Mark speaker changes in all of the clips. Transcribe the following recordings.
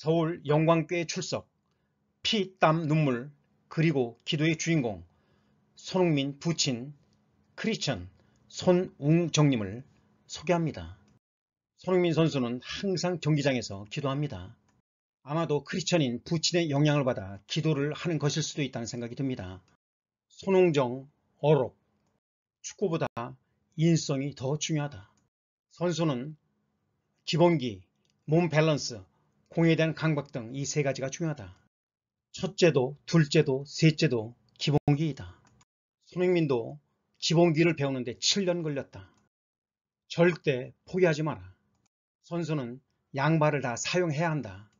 Speaker 1: 서울 영광교회 출석, 피, 땀, 눈물, 그리고 기도의 주인공 손흥민 부친 크리천 손웅정님을 소개합니다. 손흥민 선수는 항상 경기장에서 기도합니다. 아마도 크리천인 부친의 영향을 받아 기도를 하는 것일 수도 있다는 생각이 듭니다. 손흥정 어록, 축구보다 인성이 더 중요하다. 선수는 기본기, 몸 밸런스, 공에 대한 강박 등 이 세 가지가 중요하다. 첫째도 둘째도 셋째도 기본기이다. 손흥민도 기본기를 배우는데 7년 걸렸다. 절대 포기하지 마라. 선수는 양발을 다 사용해야 한다.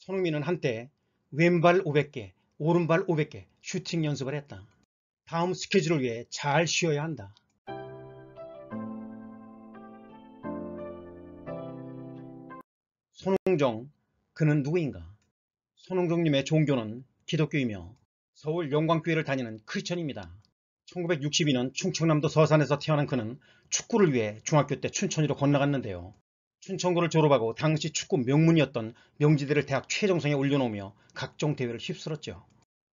Speaker 1: 손흥민은 한때 왼발 500개, 오른발 500개 슈팅 연습을 했다. 다음 스케줄을 위해 잘 쉬어야 한다. 손흥정, 그는 누구인가? 손흥정님의 종교는 기독교이며 서울 영광교회를 다니는 크리천입니다 1962년 충청남도 서산에서 태어난 그는 축구를 위해 중학교 때 춘천으로 건너갔는데요. 춘천고를 졸업하고 당시 축구 명문이었던 명지대를 대학 최정상에 올려놓으며 각종 대회를 휩쓸었죠.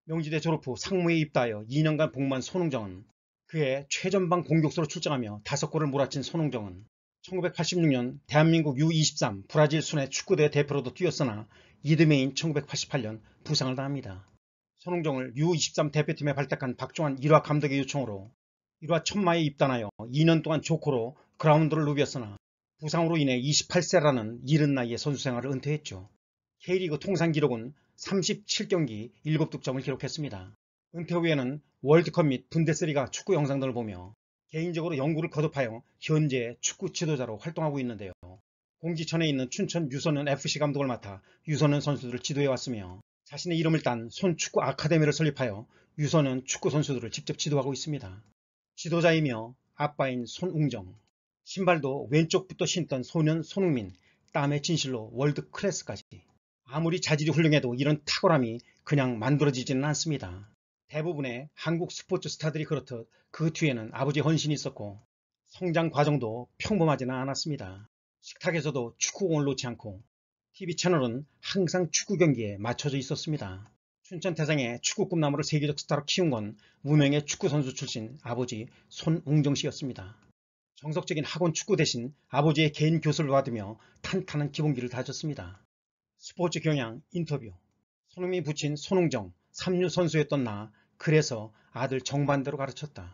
Speaker 1: 명지대 졸업 후 상무에 입다하여 2년간 복무한 손흥정은 그의 최전방 공격수로 출장하며 다섯 골을 몰아친 손흥정은 1986년 대한민국 U23 브라질 순회 축구대 대표로도 뛰었으나 이듬해인 1988년 부상을 당합니다. 손흥정을 U23 대표팀에 발탁한 박종환 1화 감독의 요청으로 1화 천마에 입단하여 2년 동안 조커로 그라운드를 누볐으나 부상으로 인해 28세라는 이른 나이에 선수 생활을 은퇴했죠. K리그 통산 기록은 37경기 7득점을 기록했습니다. 은퇴 후에는 월드컵 및 분데스리가 축구 영상 등을 보며 개인적으로 연구를 거듭하여 현재 축구 지도자로 활동하고 있는데요. 공지천에 있는 춘천 유소년 FC 감독을 맡아 유소년 선수들을 지도해왔으며 자신의 이름을 딴 손축구 아카데미를 설립하여 유소년 축구 선수들을 직접 지도하고 있습니다. 지도자이며 아빠인 손웅정, 신발도 왼쪽부터 신던 소년 손흥민, 땀의 진실로 월드 클래스까지 아무리 자질이 훌륭해도 이런 탁월함이 그냥 만들어지지는 않습니다. 대부분의 한국 스포츠 스타들이 그렇듯 그 뒤에는 아버지 헌신이 있었고 성장 과정도 평범하지는 않았습니다. 식탁에서도 축구공을 놓지 않고 TV 채널은 항상 축구 경기에 맞춰져 있었습니다. 춘천 태상의 축구 꿈나무를 세계적 스타로 키운 건 무명의 축구 선수 출신 아버지 손웅정 씨였습니다. 정석적인 학원 축구 대신 아버지의 개인 교수를 받으며 탄탄한 기본기를 다졌습니다. 스포츠 경향 인터뷰 손흥민 부친 손웅정 3류 선수였던 나 그래서 아들 정반대로 가르쳤다.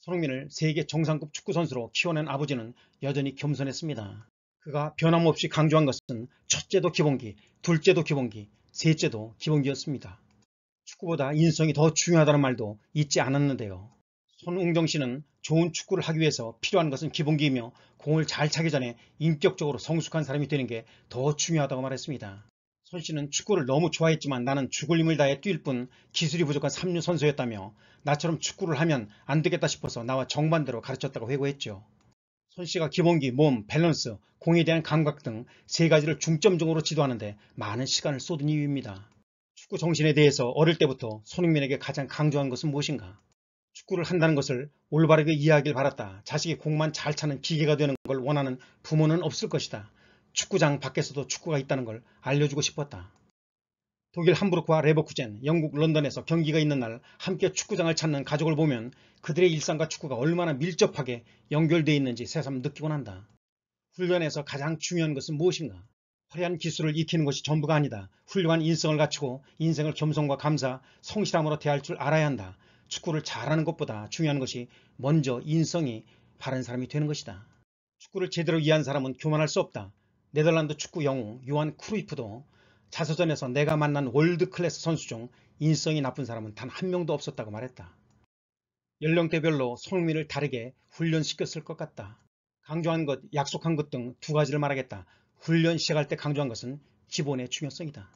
Speaker 1: 손흥민을 세계 정상급 축구선수로 키워낸 아버지는 여전히 겸손했습니다. 그가 변함없이 강조한 것은 첫째도 기본기, 둘째도 기본기, 셋째도 기본기였습니다. 축구보다 인성이 더 중요하다는 말도 잊지 않았는데요. 손웅정 씨는 좋은 축구를 하기 위해서 필요한 것은 기본기이며 공을 잘 차기 전에 인격적으로 성숙한 사람이 되는 게 더 중요하다고 말했습니다. 손 씨는 축구를 너무 좋아했지만 나는 죽을 힘을 다해 뛸 뿐 기술이 부족한 삼류 선수였다며 나처럼 축구를 하면 안 되겠다 싶어서 나와 정반대로 가르쳤다고 회고했죠. 손 씨가 기본기, 몸, 밸런스, 공에 대한 감각 등 세 가지를 중점적으로 지도하는데 많은 시간을 쏟은 이유입니다. 축구 정신에 대해서 어릴 때부터 손흥민에게 가장 강조한 것은 무엇인가? 축구를 한다는 것을 올바르게 이해하길 바랐다. 자식이 공만 잘 차는 기계가 되는 걸 원하는 부모는 없을 것이다. 축구장 밖에서도 축구가 있다는 걸 알려주고 싶었다. 독일 함부르크와 레버쿠젠, 영국 런던에서 경기가 있는 날 함께 축구장을 찾는 가족을 보면 그들의 일상과 축구가 얼마나 밀접하게 연결되어 있는지 새삼 느끼곤 한다. 훈련에서 가장 중요한 것은 무엇인가? 화려한 기술을 익히는 것이 전부가 아니다. 훌륭한 인성을 갖추고 인생을 겸손과 감사, 성실함으로 대할 줄 알아야 한다. 축구를 잘하는 것보다 중요한 것이 먼저 인성이 바른 사람이 되는 것이다. 축구를 제대로 이해한 사람은 교만할 수 없다. 네덜란드 축구 영웅 요한 크루이프도 자서전에서 내가 만난 월드클래스 선수 중 인성이 나쁜 사람은 단 한 명도 없었다고 말했다. 연령대별로 손흥민을 다르게 훈련시켰을 것 같다. 강조한 것, 약속한 것 등 두 가지를 말하겠다. 훈련 시작할 때 강조한 것은 기본의 중요성이다.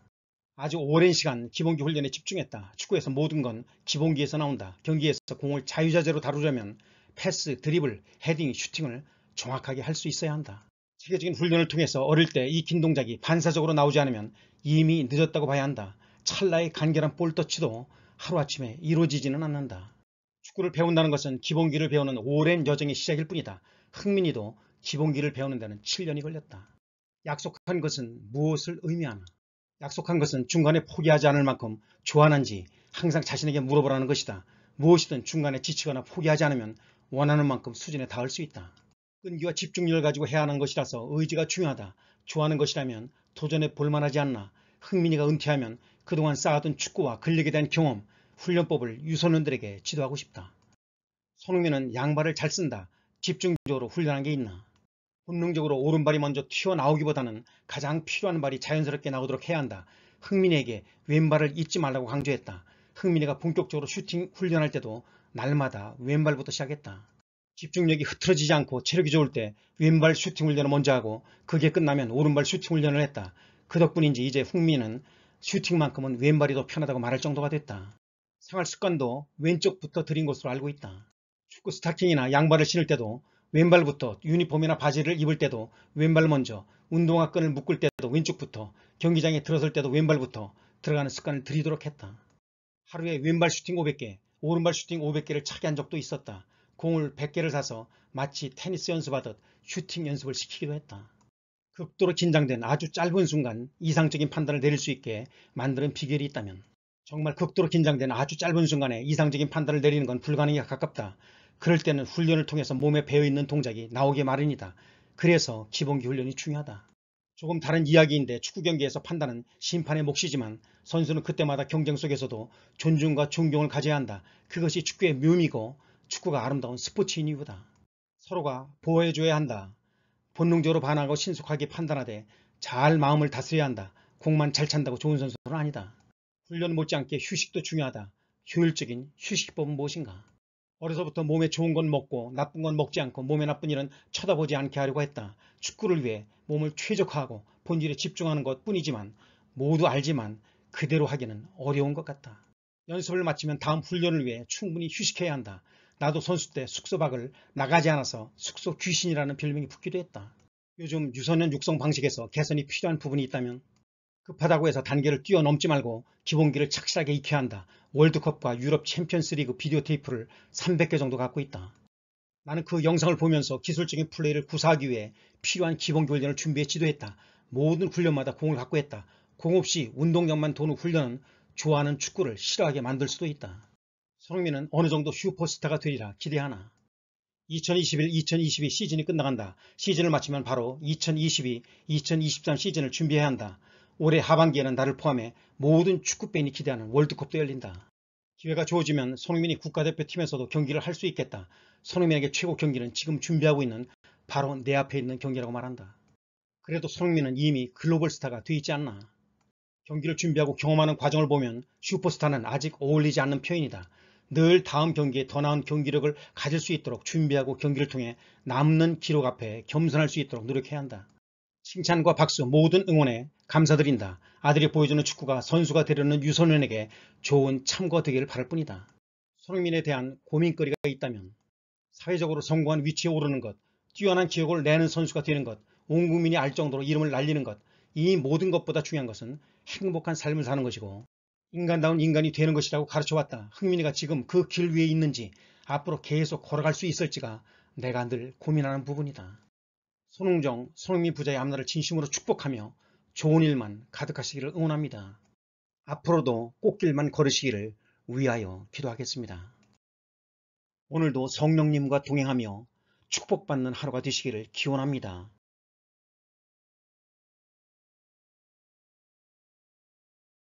Speaker 1: 아주 오랜 시간 기본기 훈련에 집중했다. 축구에서 모든 건 기본기에서 나온다. 경기에서 공을 자유자재로 다루려면 패스, 드리블, 헤딩, 슈팅을 정확하게 할 수 있어야 한다. 체계적인 훈련을 통해서 어릴 때 이 긴 동작이 반사적으로 나오지 않으면 이미 늦었다고 봐야 한다. 찰나의 간결한 볼터치도 하루아침에 이루어지지는 않는다. 축구를 배운다는 것은 기본기를 배우는 오랜 여정의 시작일 뿐이다. 흥민이도 기본기를 배우는 데는 7년이 걸렸다. 약속한 것은 무엇을 의미하나? 약속한 것은 중간에 포기하지 않을 만큼 좋아하는지 항상 자신에게 물어보라는 것이다. 무엇이든 중간에 지치거나 포기하지 않으면 원하는 만큼 수준에 닿을 수 있다. 끈기와 집중력을 가지고 해야 하는 것이라서 의지가 중요하다. 좋아하는 것이라면 도전해 볼만하지 않나. 흥민이가 은퇴하면 그동안 쌓아둔 축구와 근력에 대한 경험, 훈련법을 유소년들에게 지도하고 싶다. 손흥민은 양발을 잘 쓴다. 집중적으로 훈련한 게 있나. 본능적으로 오른발이 먼저 튀어나오기보다는 가장 필요한 발이 자연스럽게 나오도록 해야 한다. 흥민에게 왼발을 잊지 말라고 강조했다. 흥민이가 본격적으로 슈팅 훈련할 때도 날마다 왼발부터 시작했다. 집중력이 흐트러지지 않고 체력이 좋을 때 왼발 슈팅 훈련을 먼저 하고 그게 끝나면 오른발 슈팅 훈련을 했다. 그 덕분인지 이제 흥미는 슈팅만큼은 왼발이 더 편하다고 말할 정도가 됐다. 생활 습관도 왼쪽부터 들인 것으로 알고 있다. 축구 스타킹이나 양발을 신을 때도 왼발부터 유니폼이나 바지를 입을 때도 왼발 먼저 운동화 끈을 묶을 때도 왼쪽부터 경기장에 들어설 때도 왼발부터 들어가는 습관을 들이도록 했다. 하루에 왼발 슈팅 500개, 오른발 슈팅 500개를 차게 한 적도 있었다. 공을 100개를 사서 마치 테니스 연습하듯 슈팅 연습을 시키기도 했다. 극도로 긴장된 아주 짧은 순간 이상적인 판단을 내릴 수 있게 만드는 비결이 있다면 정말 극도로 긴장된 아주 짧은 순간에 이상적인 판단을 내리는 건 불가능에 가깝다. 그럴 때는 훈련을 통해서 몸에 배어있는 동작이 나오게 마련이다. 그래서 기본기 훈련이 중요하다. 조금 다른 이야기인데 축구 경기에서 판단은 심판의 몫이지만 선수는 그때마다 경쟁 속에서도 존중과 존경을 가져야 한다. 그것이 축구의 묘미고 축구가 아름다운 스포츠인 이유다. 서로가 보호해줘야 한다. 본능적으로 반하고 신속하게 판단하되 잘 마음을 다스려야 한다. 공만 잘 찬다고 좋은 선수는 아니다. 훈련 못지않게 휴식도 중요하다. 효율적인 휴식법은 무엇인가? 어려서부터 몸에 좋은 건 먹고 나쁜 건 먹지 않고 몸에 나쁜 일은 쳐다보지 않게 하려고 했다. 축구를 위해 몸을 최적화하고 본질에 집중하는 것 뿐이지만 모두 알지만 그대로 하기는 어려운 것 같다. 연습을 마치면 다음 훈련을 위해 충분히 휴식해야 한다. 나도 선수 때 숙소 박을 나가지 않아서 숙소 귀신이라는 별명이 붙기도 했다. 요즘 유소년 육성 방식에서 개선이 필요한 부분이 있다면 급하다고 해서 단계를 뛰어넘지 말고 기본기를 착실하게 익혀야 한다. 월드컵과 유럽 챔피언스리그 비디오 테이프를 300개 정도 갖고 있다. 나는 그 영상을 보면서 기술적인 플레이를 구사하기 위해 필요한 기본기 훈련을 준비해 지도했다. 모든 훈련마다 공을 갖고 했다. 공 없이 운동량만 도는 훈련은 좋아하는 축구를 싫어하게 만들 수도 있다. 손흥민은 어느 정도 슈퍼스타가 되리라 기대하나 2021-2022 시즌이 끝나간다. 시즌을 마치면 바로 2022-2023 시즌을 준비해야 한다. 올해 하반기에는 나를 포함해 모든 축구팬이 기대하는 월드컵도 열린다. 기회가 주어지면 손흥민이 국가대표팀에서도 경기를 할 수 있겠다. 손흥민에게 최고 경기는 지금 준비하고 있는 바로 내 앞에 있는 경기라고 말한다. 그래도 손흥민은 이미 글로벌 스타가 돼 있지 않나. 경기를 준비하고 경험하는 과정을 보면 슈퍼스타는 아직 어울리지 않는 표현이다. 늘 다음 경기에 더 나은 경기력을 가질 수 있도록 준비하고 경기를 통해 남는 기록 앞에 겸손할 수 있도록 노력해야 한다. 칭찬과 박수 모든 응원에 감사드린다. 아들이 보여주는 축구가 선수가 되려는 유소년에게 좋은 참고 되기를 바랄 뿐이다. 손흥민에 대한 고민거리가 있다면 사회적으로 성공한 위치에 오르는 것, 뛰어난 기억을 내는 선수가 되는 것, 온 국민이 알 정도로 이름을 날리는 것, 이 모든 것보다 중요한 것은 행복한 삶을 사는 것이고 인간다운 인간이 되는 것이라고 가르쳐왔다. 흥민이가 지금 그 길 위에 있는지 앞으로 계속 걸어갈 수 있을지가 내가 늘 고민하는 부분이다. 손흥정, 손흥민 부자의 앞날을 진심으로 축복하며 좋은 일만 가득하시기를 응원합니다. 앞으로도 꽃길만 걸으시기를 위하여 기도하겠습니다. 오늘도 성령님과 동행하며 축복받는 하루가 되시기를 기원합니다.